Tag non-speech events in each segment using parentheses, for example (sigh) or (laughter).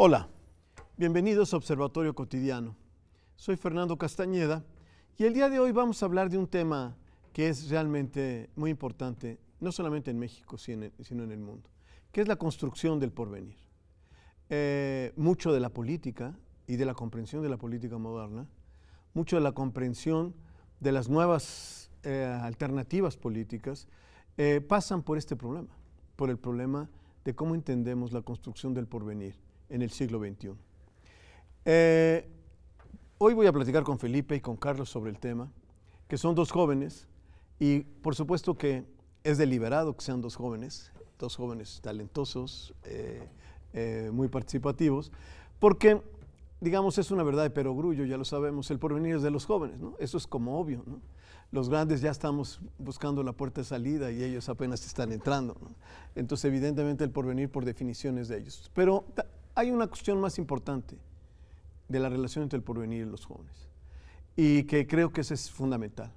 Hola, bienvenidos a Observatorio Cotidiano. Soy Fernando Castañeda y el día de hoy vamos a hablar de un tema que es realmente muy importante, no solamente en México, sino en el mundo, que es la construcción del porvenir. Eh, mucho de la política y de la comprensión de la política moderna, mucho de la comprensión de las nuevas eh, alternativas políticas, eh, pasan por este problema, por el problema de cómo entendemos la construcción del porvenir en el siglo XXI. Eh, hoy voy a platicar con Felipe y con Carlos sobre el tema, que son dos jóvenes y por supuesto que es deliberado que sean dos jóvenes, dos jóvenes talentosos, eh, eh, muy participativos, porque digamos es una verdad de perogrullo, ya lo sabemos, el porvenir es de los jóvenes, ¿no? Eso es como obvio, ¿no? Los grandes ya estamos buscando la puerta de salida y ellos apenas están entrando. ¿no? Entonces, evidentemente, el porvenir por definición es de ellos. Pero hay una cuestión más importante de la relación entre el porvenir y los jóvenes, y que creo que es fundamental.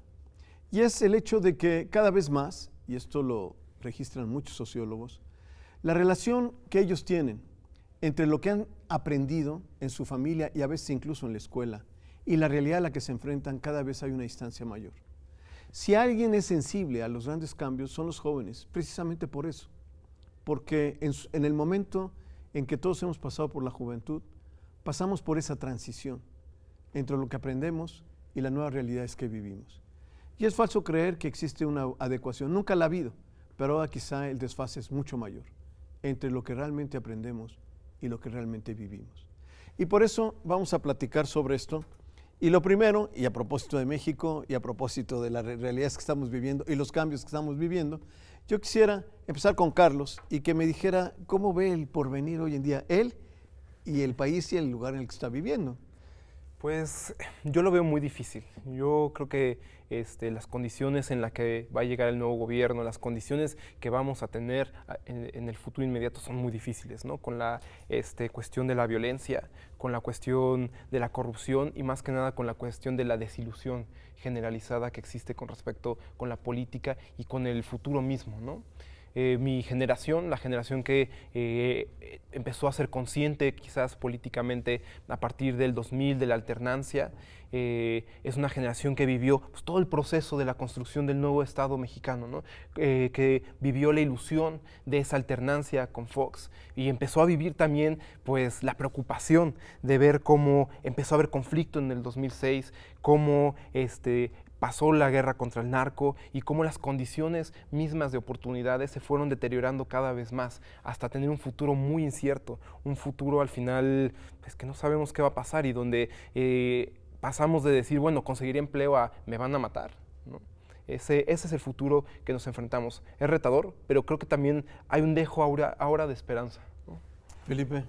Y es el hecho de que cada vez más, y esto lo registran muchos sociólogos, la relación que ellos tienen entre lo que han aprendido en su familia y a veces incluso en la escuela y la realidad a la que se enfrentan cada vez hay una distancia mayor. Si alguien es sensible a los grandes cambios son los jóvenes, precisamente por eso, porque en el momento en que todos hemos pasado por la juventud, pasamos por esa transición entre lo que aprendemos y las nuevas realidades que vivimos. Y es falso creer que existe una adecuación, nunca la ha habido, pero ahora quizá el desfase es mucho mayor entre lo que realmente aprendemos y lo que realmente vivimos. Y por eso vamos a platicar sobre esto. Y lo primero, y a propósito de México, y a propósito de las realidades que estamos viviendo y los cambios que estamos viviendo, yo quisiera empezar con Carlos y que me dijera cómo ve el porvenir hoy en día él y el país y el lugar en el que está viviendo. Pues yo lo veo muy difícil. Yo creo que este, las condiciones en las que va a llegar el nuevo gobierno, las condiciones que vamos a tener ah, en, el futuro inmediato son muy difíciles, ¿no? Con la este, cuestión de la violencia, con la cuestión de la corrupción y más que nada con la cuestión de la desilusión generalizada que existe con respecto con la política y con el futuro mismo, ¿no? Eh, mi generación, la generación que eh, empezó a ser consciente quizás políticamente a partir del 2000, de la alternancia, eh, es una generación que vivió pues, todo el proceso de la construcción del nuevo Estado mexicano, que vivió la ilusión de esa alternancia con Fox y empezó a vivir también pues, la preocupación de ver cómo empezó a haber conflicto en el 2006, cómo este, pasó la guerra contra el narco y cómo las condiciones mismas de oportunidades se fueron deteriorando cada vez más hasta tener un futuro muy incierto, un futuro al final es pues, que no sabemos qué va a pasar y donde eh, pasamos de decir, bueno, conseguiré empleo a me van a matar. Ese, ese, es el futuro que nos enfrentamos. Es retador, pero creo que también hay un dejo ahora, ahora de esperanza. Felipe.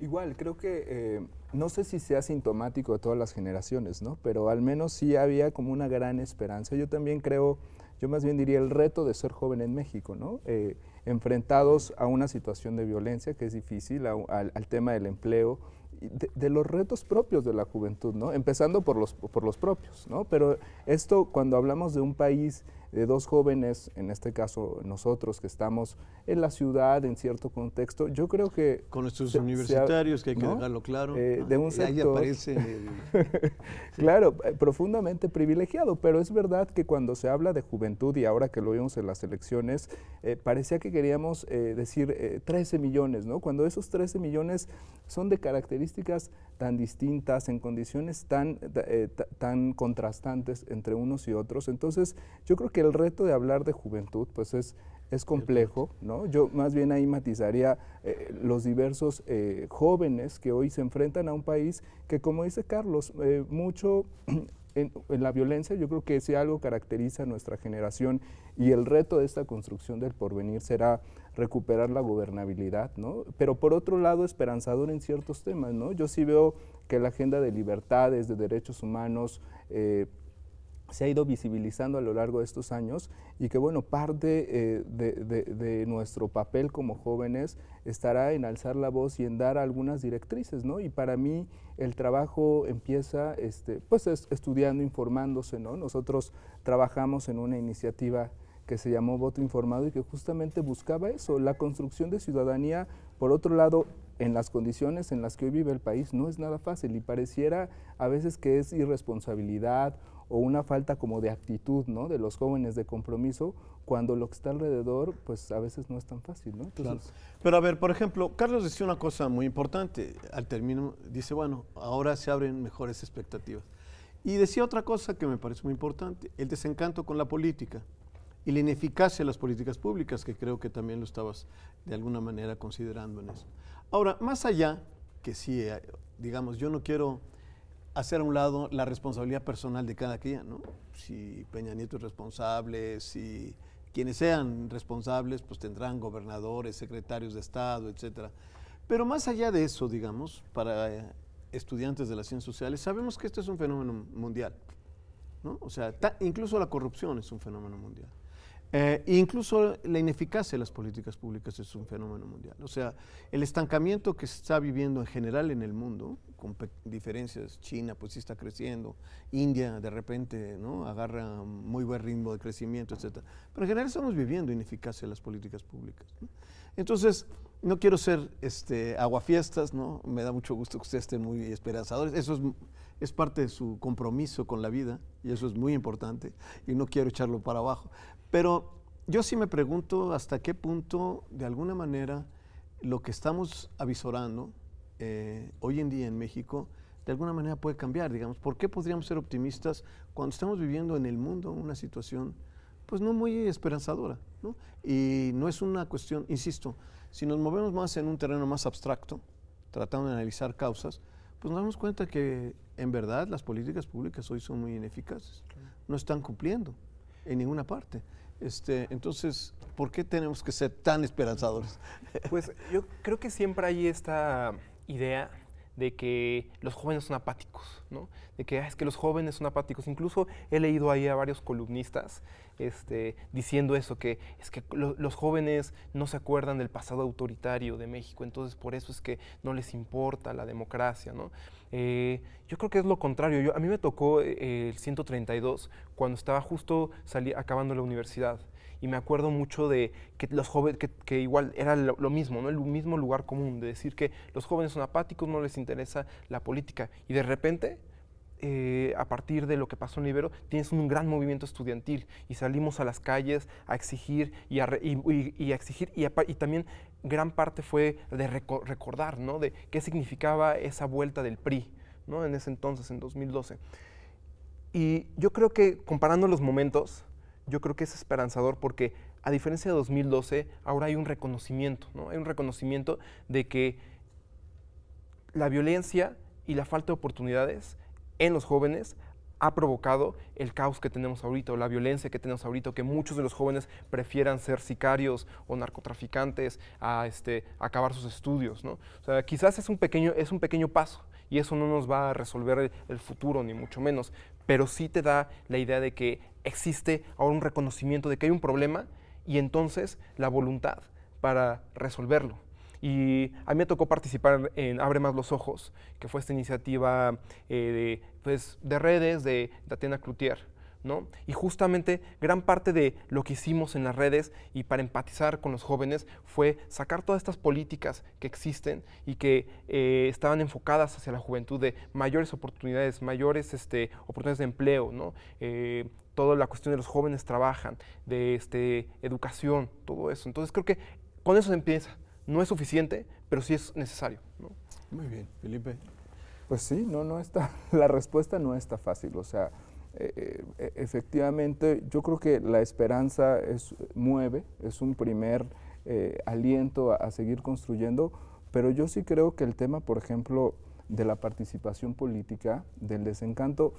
Igual, creo que... Eh, no sé si sea sintomático de todas las generaciones, ¿no? Pero al menos sí había como una gran esperanza. Yo también creo, yo más bien diría el reto de ser joven en México, ¿no? Eh, enfrentados a una situación de violencia que es difícil, al tema del empleo, de, de, los retos propios de la juventud, ¿no? Empezando por los, por los propios, ¿no? Pero esto, cuando hablamos de un país de dos jóvenes, en este caso nosotros que estamos en la ciudad, en cierto contexto, yo creo que... Con nuestros universitarios, que hay que dejarlo claro. Eh, de un sector, (laughs) Claro, eh, profundamente privilegiado, pero es verdad que cuando se habla de juventud, y ahora que lo vimos en las elecciones, eh, parecía que queríamos decir 13 millones, ¿no? Cuando esos 13 millones son de características tan distintas, en condiciones tan, tan contrastantes entre unos y otros, entonces yo creo que el reto de hablar de juventud, pues es es complejo, ¿no? Yo más bien ahí matizaría eh, los diversos eh, jóvenes que hoy se enfrentan a un país que, como dice Carlos, eh, mucho (clears throat) en, la violencia, yo creo que si algo caracteriza a nuestra generación y el reto de esta construcción del porvenir será recuperar la gobernabilidad, ¿no? Pero por otro lado, esperanzador en ciertos temas, ¿no? Yo sí veo que la agenda de libertades, de derechos humanos, se ha ido visibilizando a lo largo de estos años y que, bueno, parte eh, de, nuestro papel como jóvenes estará en alzar la voz y en dar algunas directrices, ¿no? Y para mí el trabajo empieza, este, pues, estudiando, informándose, ¿no? Nosotros trabajamos en una iniciativa que se llamó Voto Informado y que justamente buscaba eso, la construcción de ciudadanía, por otro lado, en las condiciones en las que hoy vive el país no es nada fácil y pareciera a veces que es irresponsabilidad o una falta como de actitud, ¿no? De los jóvenes de compromiso, cuando lo que está alrededor, pues a veces no es tan fácil, ¿no? claro. Pero a ver, por ejemplo, Carlos decía una cosa muy importante al término, dice, bueno, ahora se abren mejores expectativas. Y decía otra cosa que me parece muy importante, el desencanto con la política y la ineficacia de las políticas públicas, que creo que también lo estabas de alguna manera considerando en eso. Ahora, más allá, que sí, eh, digamos, yo no quiero hacer a un lado la responsabilidad personal de cada quien, ¿no? Si Peña Nieto es responsable, si quienes sean responsables, pues tendrán gobernadores, secretarios de Estado, etcétera. Pero más allá de eso, digamos, para eh, estudiantes de las ciencias sociales, sabemos que esto es un fenómeno mundial, ¿no? O sea, incluso la corrupción es un fenómeno mundial. Eh, incluso la ineficacia de las políticas públicas es un fenómeno mundial. O sea, el estancamiento que se está viviendo en general en el mundo, con diferencias, China pues sí está creciendo, India de repente ¿no? agarra muy buen ritmo de crecimiento, etc. Pero en general estamos viviendo ineficacia de las políticas públicas. Entonces, no quiero ser este, aguafiestas, ¿no? Me da mucho gusto que ustedes estén muy esperanzadores. Eso es, es parte de su compromiso con la vida y eso es muy importante y no quiero echarlo para abajo. Pero yo sí me pregunto hasta qué punto, de alguna manera, lo que estamos avisorando eh, hoy en día en México, de alguna manera puede cambiar, digamos. ¿Por qué podríamos ser optimistas cuando estamos viviendo en el mundo una situación, pues no muy esperanzadora? ¿no? Y no es una cuestión, insisto, si nos movemos más en un terreno más abstracto, tratando de analizar causas, pues nos damos cuenta que en verdad las políticas públicas hoy son muy ineficaces, no están cumpliendo en ninguna parte. Este, entonces, ¿por qué tenemos que ser tan esperanzadores? Pues yo creo que siempre hay esta idea de que los jóvenes son apáticos, De que ah, es que los jóvenes son apáticos. Incluso he leído ahí a varios columnistas este, diciendo eso, que es que los jóvenes no se acuerdan del pasado autoritario de México, entonces por eso es que no les importa la democracia, ¿no? Eh, yo creo que es lo contrario. Yo, a mí me tocó eh, el 132 cuando estaba justo acabando la universidad y me acuerdo mucho de que los jóvenes, que, igual era lo, mismo, ¿no? el mismo lugar común, de decir que los jóvenes son apáticos, no les interesa la política. Y de repente, eh, a partir de lo que pasó en Libero, tienes un gran movimiento estudiantil y salimos a las calles a exigir y y, exigir y, también gran parte fue de recordar, ¿no? De qué significaba esa vuelta del PRI, ¿no? En ese entonces, en 2012. Y yo creo que comparando los momentos, yo creo que es esperanzador porque a diferencia de 2012, ahora hay un reconocimiento, ¿no? Hay un reconocimiento de que la violencia y la falta de oportunidades en los jóvenes ha provocado el caos que tenemos ahorita la violencia que tenemos ahorita, que muchos de los jóvenes prefieran ser sicarios o narcotraficantes a este, acabar sus estudios. ¿no? sea, quizás es un, pequeño, es un pequeño paso y eso no nos va a resolver el futuro, ni mucho menos, pero sí te da la idea de que existe ahora un reconocimiento de que hay un problema y entonces la voluntad para resolverlo. Y a mí me tocó participar en Abre más los ojos, que fue esta iniciativa eh, pues, de, redes de, de Atena Cloutier y justamente gran parte de lo que hicimos en las redes y para empatizar con los jóvenes fue sacar todas estas políticas que existen y que eh, estaban enfocadas hacia la juventud de mayores oportunidades, mayores este, oportunidades de empleo, ¿no? Eh, toda la cuestión de los jóvenes trabajan, de este, educación, todo eso. Entonces creo que con eso se empieza. No es suficiente, pero sí es necesario. Muy bien, Felipe. Pues sí, no, no está, (laughs) la respuesta no está fácil. O sea, eh, eh, e, efectivamente yo creo que la esperanza es, mueve, es un primer eh, aliento a, seguir construyendo, pero yo sí creo que el tema, por ejemplo, de la participación política, del desencanto,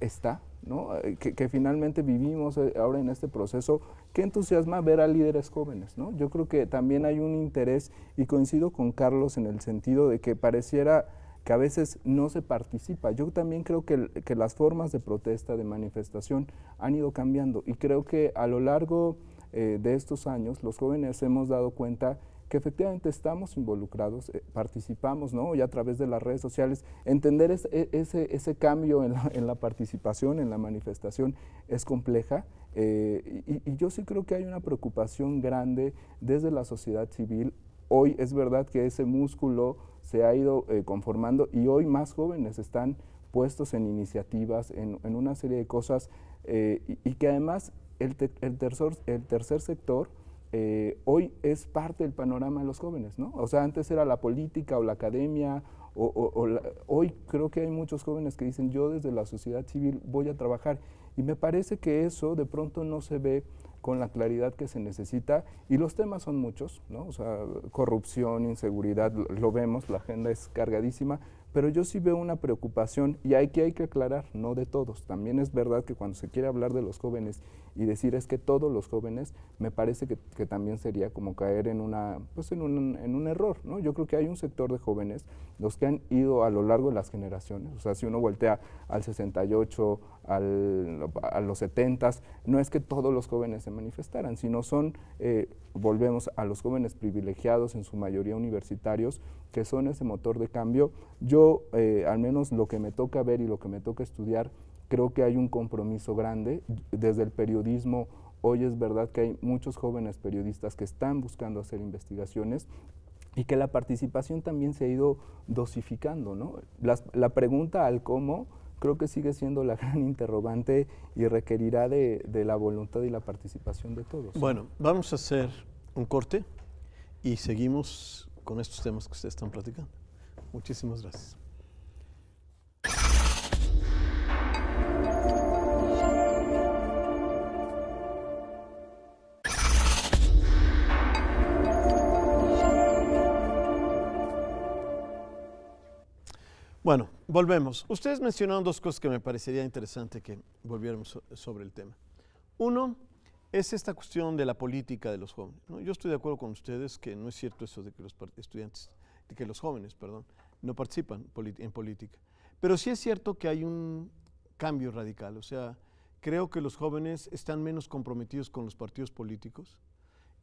está, ¿no? Que, finalmente vivimos ahora en este proceso, que entusiasma ver a líderes jóvenes, ¿no? Yo creo que también hay un interés, y coincido con Carlos en el sentido de que pareciera que a veces no se participa. Yo también creo que, las formas de protesta, de manifestación, han ido cambiando y creo que a lo largo eh, de estos años los jóvenes hemos dado cuenta que efectivamente estamos involucrados, eh, participamos, ¿no? Y a través de las redes sociales, entender e, ese, cambio en la, participación, en la manifestación, es compleja. Eh, y, y yo sí creo que hay una preocupación grande desde la sociedad civil. Hoy es verdad que ese músculo se ha ido eh, conformando y hoy más jóvenes están puestos en iniciativas, en, una serie de cosas eh, y, que además el, el, tercer, el tercer sector eh, hoy es parte del panorama de los jóvenes, ¿no? O sea, antes era la política o la academia, o, hoy creo que hay muchos jóvenes que dicen yo desde la sociedad civil voy a trabajar y me parece que eso de pronto no se ve con la claridad que se necesita y los temas son muchos, ¿no? O sea, corrupción, inseguridad, lo, vemos, la agenda es cargadísima, pero yo sí veo una preocupación y hay que hay que aclarar, no de todos. También es verdad que cuando se quiere hablar de los jóvenes y decir es que todos los jóvenes, me parece que, también sería como caer en, una, pues en, un, en un error. ¿no? Yo creo que hay un sector de jóvenes, los que han ido a lo largo de las generaciones, o sea, si uno voltea al 68, al, a los 70, no es que todos los jóvenes se manifestaran, sino son, eh, volvemos a los jóvenes privilegiados, en su mayoría universitarios, que son ese motor de cambio. Yo, eh, al menos lo que me toca ver y lo que me toca estudiar, creo que hay un compromiso grande desde el periodismo. Hoy es verdad que hay muchos jóvenes periodistas que están buscando hacer investigaciones y que la participación también se ha ido dosificando. ¿no? la pregunta al cómo creo que sigue siendo la (laughs) gran interrogante y requerirá de, de la voluntad y la participación de todos. Bueno, vamos a hacer un corte y seguimos con estos temas que ustedes están platicando. Muchísimas gracias. Bueno, volvemos. Ustedes mencionaron dos cosas que me parecería interesante que volviéramos sobre el tema. Uno es esta cuestión de la política de los jóvenes. Yo estoy de acuerdo con ustedes que no es cierto eso de que los estudiantes, de que los jóvenes, perdón, no participan en política. Pero sí es cierto que hay un cambio radical. O sea, creo que los jóvenes están menos comprometidos con los partidos políticos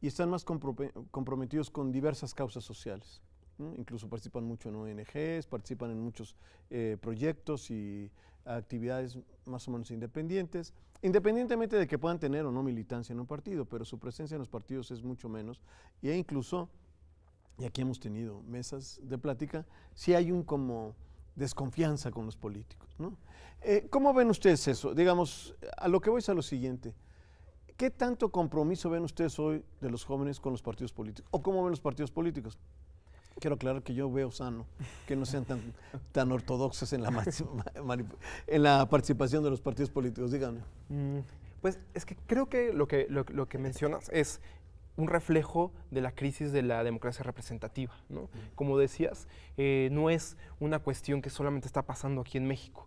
y están más comprometidos con diversas causas sociales. Incluso participan mucho en ONGs, participan en muchos eh, proyectos y actividades más o menos independientes, independientemente de que puedan tener o no militancia en un partido, pero su presencia en los partidos es mucho menos. Y incluso, y aquí hemos tenido mesas de plática, si hay un como desconfianza con los políticos. Eh, ¿Cómo ven ustedes eso? Digamos, a lo que voy es a lo siguiente. ¿Qué tanto compromiso ven ustedes hoy de los jóvenes con los partidos políticos? ¿O cómo ven los partidos políticos? Quiero aclarar que yo veo sano, que no sean tan, tan ortodoxos en la, (laughs) en la participación de los partidos políticos. Díganme. Mm, pues es que creo que lo que, que mencionas es un reflejo de la crisis de la democracia representativa. ¿no? Como decías, eh, no es una cuestión que solamente está pasando aquí en México.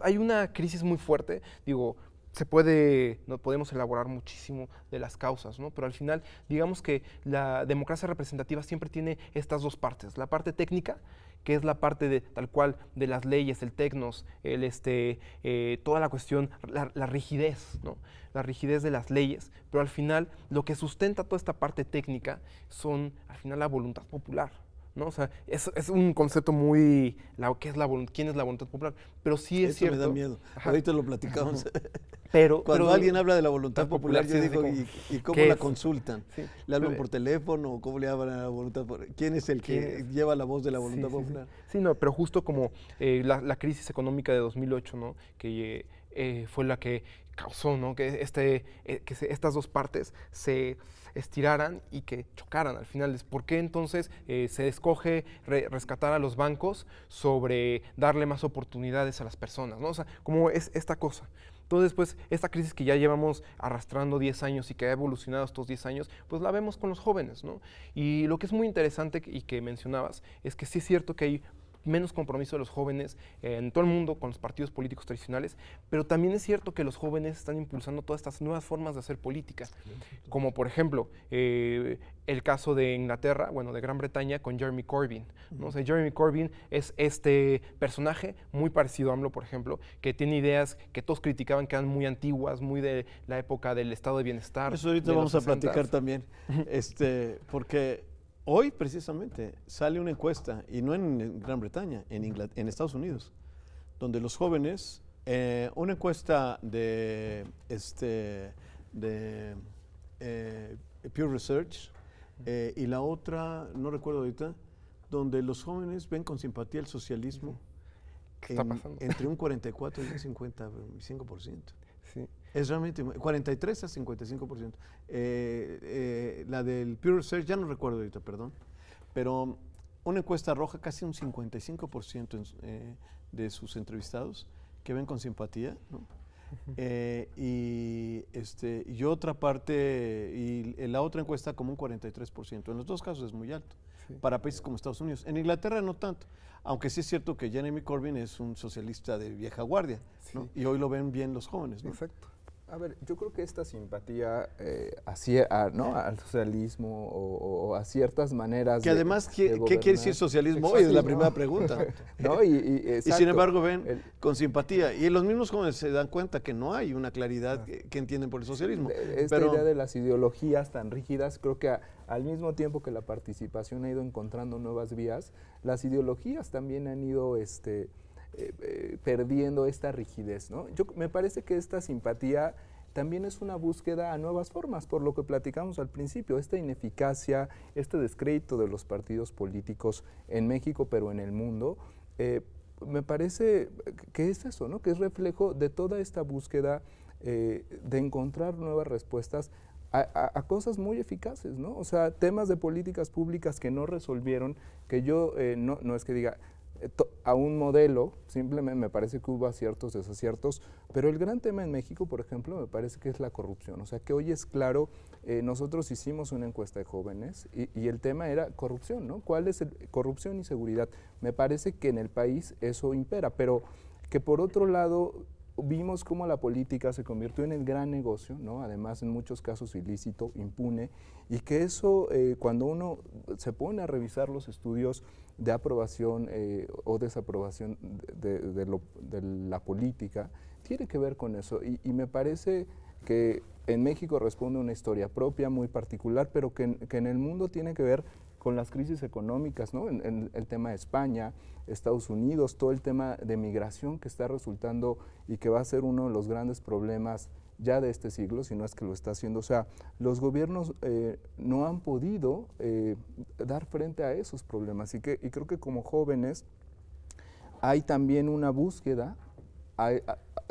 hay una crisis muy fuerte, digo, se puede, no podemos elaborar muchísimo de las causas, ¿no? Pero al final, digamos que la democracia representativa siempre tiene estas dos partes, la parte técnica, que es la parte de tal cual de las leyes, el tecnos, el este, eh, toda la cuestión, la, la, rigidez, ¿no? La rigidez de las leyes, pero al final lo que sustenta toda esta parte técnica son al final la voluntad popular, ¿no? O sea, es, un concepto muy, ¿qué es la ¿quién es la voluntad popular? Pero sí es Eso me da miedo, ahorita lo platicamos. (laughs) pero, Cuando alguien habla de la voluntad popular, popular, yo digo, ¿y, cómo la consultan? ¿Le hablan por teléfono? ¿Cómo le hablan a la voluntad popular? ¿Quién es el que lleva la voz de la voluntad popular? Sí, pero justo como eh, la, crisis económica de 2008, ¿no? Que eh, fue la que causó, ¿no? Que, este, eh, que estas dos partes se estiraran y que chocaran al final. ¿Por qué entonces eh, se escoge rescatar a los bancos sobre darle más oportunidades a las personas? ¿no? O sea, como es esta cosa. Entonces, pues, esta crisis que ya llevamos arrastrando 10 años y que ha evolucionado estos 10 años, pues la vemos con los jóvenes, ¿no? Y lo que es muy interesante y que mencionabas es que sí es cierto que hay menos compromiso de los jóvenes en todo el mundo con los partidos políticos tradicionales, pero también es cierto que los jóvenes están impulsando todas estas nuevas formas de hacer política, como por ejemplo eh, el caso de Inglaterra, bueno, de Gran Bretaña con Jeremy Corbyn. ¿no? Jeremy Corbyn es este personaje muy parecido a AMLO, por ejemplo, que tiene ideas que todos criticaban que eran muy antiguas, muy de la época del estado de bienestar. Eso ahorita vamos a platicar también, este, porque Hoy precisamente sale una encuesta, y no en Gran Bretaña, en, en Estados Unidos, donde los jóvenes, eh, una encuesta de, este, de eh, Research eh, y la otra, no recuerdo ahorita, donde los jóvenes ven con simpatía el socialismo. Entre un 44 y un 55%. Es realmente 43 a 55%. Eh, eh, la del Pure Research, ya no recuerdo ahorita, perdón, pero una encuesta roja, casi un 55% eh, de sus entrevistados que ven con simpatía, ¿no? Eh, y, este, y otra parte, y la otra encuesta como un 43%. En los dos casos es muy alto para países como Estados Unidos. En Inglaterra no tanto, aunque sí es cierto que Jeremy Corbyn es un socialista de vieja guardia, y hoy lo ven bien los jóvenes. ¿no? A ver, yo creo que esta simpatía hacia, eh, ¿no? al socialismo o, a ciertas maneras. Que además, ¿qué, quiere decir socialismo hoy? Es la primera (laughs) pregunta. y, sin embargo, ven con simpatía. Y los mismos jóvenes se dan cuenta que no hay una claridad ah. que, entienden por el socialismo. Esta idea de las ideologías tan rígidas, creo que al mismo tiempo que la participación ha ido encontrando nuevas vías, las ideologías también han ido. Este, eh, eh, perdiendo esta rigidez. ¿no? Yo, me parece que esta simpatía también es una búsqueda a nuevas formas, por lo que platicamos al principio, esta ineficacia, este descrédito de los partidos políticos en México, pero en el mundo. Eh, me parece que es eso, ¿no? que es reflejo de toda esta búsqueda de encontrar nuevas respuestas a, cosas muy eficaces, ¿no? O sea, temas de políticas públicas que no resolvieron, que yo no, no, es que diga, eh, a un modelo, simplemente me parece que hubo aciertos, desaciertos, pero el gran tema en México, por ejemplo, me parece que es la corrupción. O sea, que hoy es claro, eh, nosotros hicimos una encuesta de jóvenes y, el tema era corrupción, ¿no? ¿Cuál es el, corrupción y seguridad? Me parece que en el país eso impera, pero que por otro lado vimos cómo la política se convirtió en el gran negocio, ¿no? además en muchos casos ilícito, impune, y que eso eh, cuando uno se pone a revisar los estudios de aprobación eh, o desaprobación de, la política tiene que ver con eso. Y, me parece que en México responde una historia propia, muy particular, pero que, en el mundo tiene que ver con las crisis económicas, ¿no? en, el tema de España, Estados Unidos, todo el tema de migración que está resultando y que va a ser uno de los grandes problemas ya de este siglo, sino es que lo está haciendo. O sea, los gobiernos eh, no han podido eh, dar frente a esos problemas y, que, creo que como jóvenes hay también una búsqueda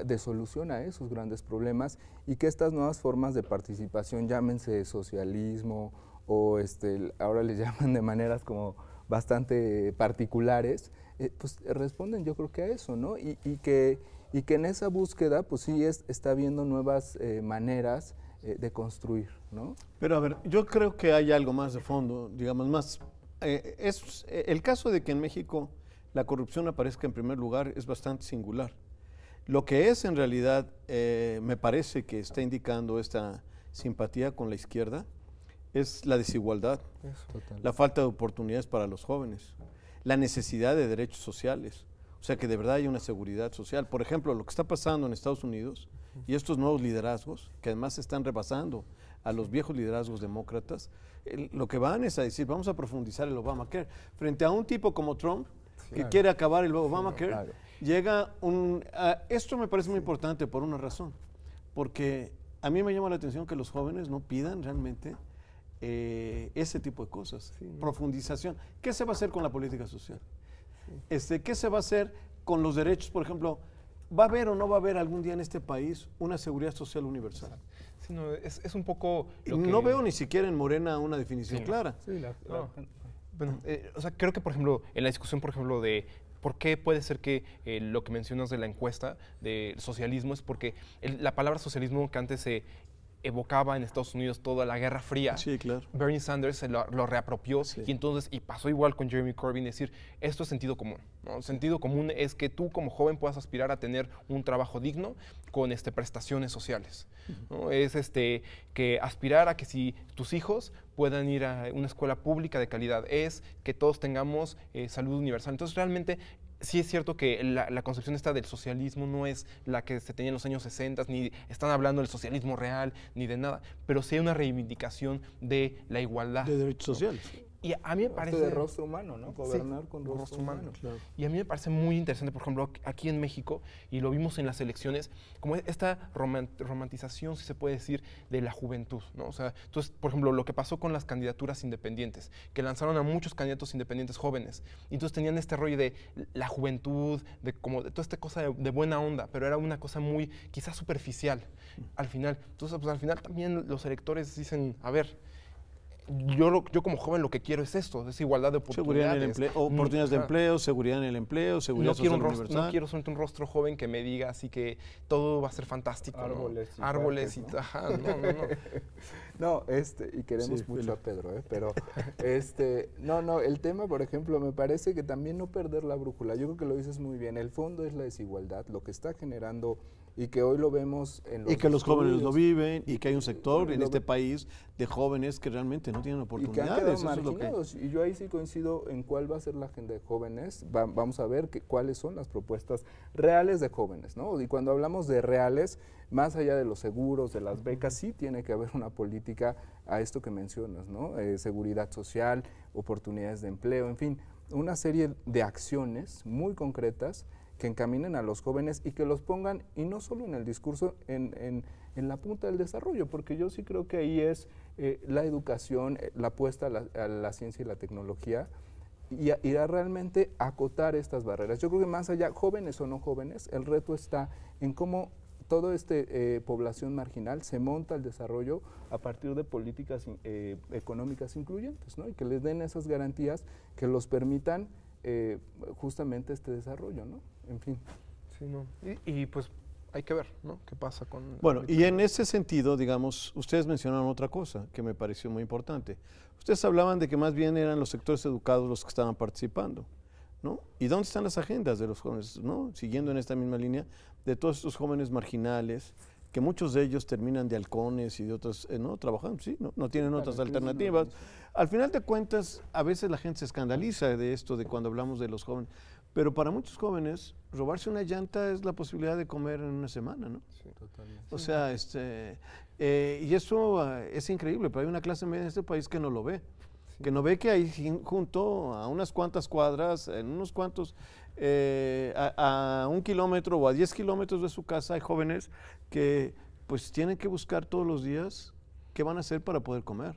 de solución a esos grandes problemas y que estas nuevas formas de participación, llámense socialismo o este, ahora les (laughs) llaman de maneras como bastante particulares, eh, pues responden yo creo que a eso, ¿no? y que y que en esa búsqueda, pues sí, es, está viendo nuevas eh, maneras eh, de construir, ¿no? Pero a ver, yo creo que hay algo más de fondo, digamos, más... Eh, es, el caso de que en México la corrupción aparezca en primer lugar es bastante singular. Lo que es en realidad, me parece que está indicando esta simpatía con la izquierda, es la desigualdad, la falta de oportunidades para los jóvenes, la necesidad de derechos sociales. O sea, que de verdad hay una seguridad social. Por ejemplo, lo que está pasando en Estados Unidos y estos nuevos liderazgos, que además están repasando a los viejos liderazgos demócratas, lo que van es a decir, vamos a profundizar el Obamacare. Frente a un tipo como Trump, que quiere acabar el Obamacare, llega un... esto me parece muy importante por una razón, porque a mí me llama la atención que los jóvenes no pidan realmente eh, ese tipo de cosas, profundización. ¿Qué se va a hacer con la política social? Este, ¿Qué se va a hacer con los derechos, por ejemplo? ¿Va a haber o no va a haber algún día en este país una seguridad social universal? no, es, un poco... no veo ni siquiera en Morena una definición clara. Sí, eh, creo que, por ejemplo, en la discusión, por ejemplo, de ¿Por qué puede ser que eh, lo que mencionas de la encuesta del socialismo es porque la palabra socialismo que antes se evocaba en Estados Unidos toda la Guerra Fría. Sí, claro. Bernie Sanders se lo, reapropió y entonces, y pasó igual con Jeremy Corbyn, decir, esto es sentido común. sentido común es que tú como joven puedas aspirar a tener un trabajo digno con este, prestaciones sociales. Es este, que aspirar a que si tus hijos puedan ir a una escuela pública de calidad, es que todos tengamos eh, salud universal. Entonces realmente sí es cierto que la, concepción esta del socialismo no es la que se tenía en los años 60, ni están hablando del socialismo real, ni de nada, pero sí hay una reivindicación de la igualdad. De derechos sociales. Y a mí me este parece... de rostro humano, ¿no? Gobernar con rostro, humano. Y a mí me parece muy interesante, por ejemplo, aquí en México, y lo vimos en las elecciones, como esta romantización, si se puede decir, de la juventud, ¿no? O sea, entonces, por ejemplo, lo que pasó con las candidaturas independientes, que lanzaron a muchos candidatos independientes jóvenes, y entonces tenían este rollo de la juventud, de como de toda esta cosa de, de buena onda, pero era una cosa muy, quizás superficial, al final. Entonces, pues al final también los electores dicen, a ver, yo, como joven lo que quiero es esto, es igualdad de oportunidades. Mm, oportunidades de empleo, seguridad en el empleo, seguridad no quiero un No quiero solamente un rostro joven que me diga así que todo va a ser fantástico. Árboles y Árboles y... ¿no? no, no, (laughs) no. este, y queremos mucho a Pedro, ¿eh? pero este, no, no, el tema, por ejemplo, me parece que también no perder la brújula. Yo creo que lo dices muy bien. El fondo es la desigualdad, lo que está generando y que hoy lo vemos en los Y que los jóvenes no viven y que hay un sector en este país de jóvenes que realmente no tienen oportunidades. Y, y yo ahí sí coincido en cuál va a ser la agenda de jóvenes. vamos a ver que, cuáles son las propuestas reales de jóvenes, ¿no? Y cuando hablamos de reales, más allá de los seguros, de las becas, sí tiene que haber una política a esto que mencionas, ¿no? Eh, seguridad social, oportunidades de empleo, en fin, una serie de acciones muy concretas que encaminen a los jóvenes y que los pongan, y no solo en el discurso, en, la punta del desarrollo, porque yo sí creo que ahí es eh, la educación, eh, la apuesta a la, ciencia y la tecnología, y a, a, realmente acotar estas barreras. Yo creo que más allá, jóvenes o no jóvenes, el reto está en cómo toda esta eh, población marginal se monta al desarrollo a partir de políticas económicas incluyentes, ¿no? Y que les den esas garantías que los permitan justamente este desarrollo, ¿no? en fin. y, pues hay que ver, ¿Qué pasa con... Bueno, y en ese sentido, digamos, ustedes mencionaron otra cosa que me pareció muy importante. Ustedes hablaban de que más bien eran los sectores educados los que estaban participando, ¿no? ¿Y dónde están las agendas de los jóvenes, ¿no? Siguiendo en esta misma línea, de todos estos jóvenes marginales, que muchos de ellos terminan de halcones y de otras, eh, ¿no? Trabajando, sí, no, tienen otras alternativas. Al final de cuentas, a veces la gente se escandaliza de esto, de cuando hablamos de los jóvenes. Pero para muchos jóvenes, robarse una llanta es la posibilidad de comer en una semana, ¿no? Sí, totalmente. O sea, este, eh, y eso eh, es increíble, pero hay una clase media en este país que no lo ve. Que no ve que ahí junto a unas cuantas cuadras, en unos cuantos, eh, a, un kilómetro o a 10 kilómetros de su casa hay jóvenes que pues tienen que buscar todos los días qué van a hacer para poder comer.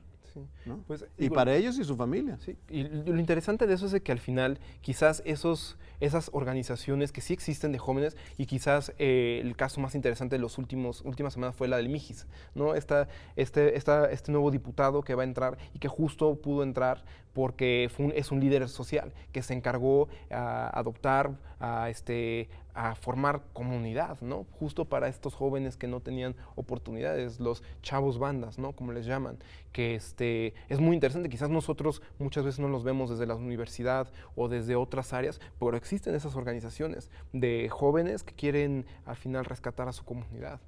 Pues, y para ellos y su familia. Sí. Y lo interesante de eso es que al final quizás esos, esas organizaciones que sí existen de jóvenes y quizás eh, el caso más interesante de las últimas semanas fue la del Mijis, ¿no? Esta, este, esta, este nuevo diputado que va a entrar y que justo pudo entrar porque es un líder social que se encargó a adoptar, a, este, a formar comunidad, Justo para estos jóvenes que no tenían oportunidades, los chavos bandas, ¿no? Como les llaman, que este, es muy interesante. Quizás nosotros muchas veces no los vemos desde la universidad o desde otras áreas, pero existen esas organizaciones de jóvenes que quieren al final rescatar a su comunidad.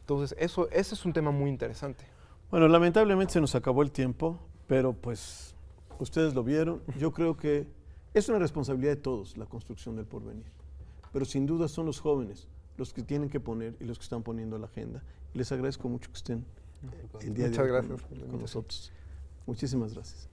Entonces, eso, ese es un tema muy interesante. Bueno, lamentablemente se nos acabó el tiempo, pero pues ustedes lo vieron, yo creo que es una responsabilidad de todos la construcción del porvenir, pero sin duda son los jóvenes los que tienen que poner y los que están poniendo la agenda. les agradezco mucho que estén eh, el día con nosotros. Muchísimas gracias.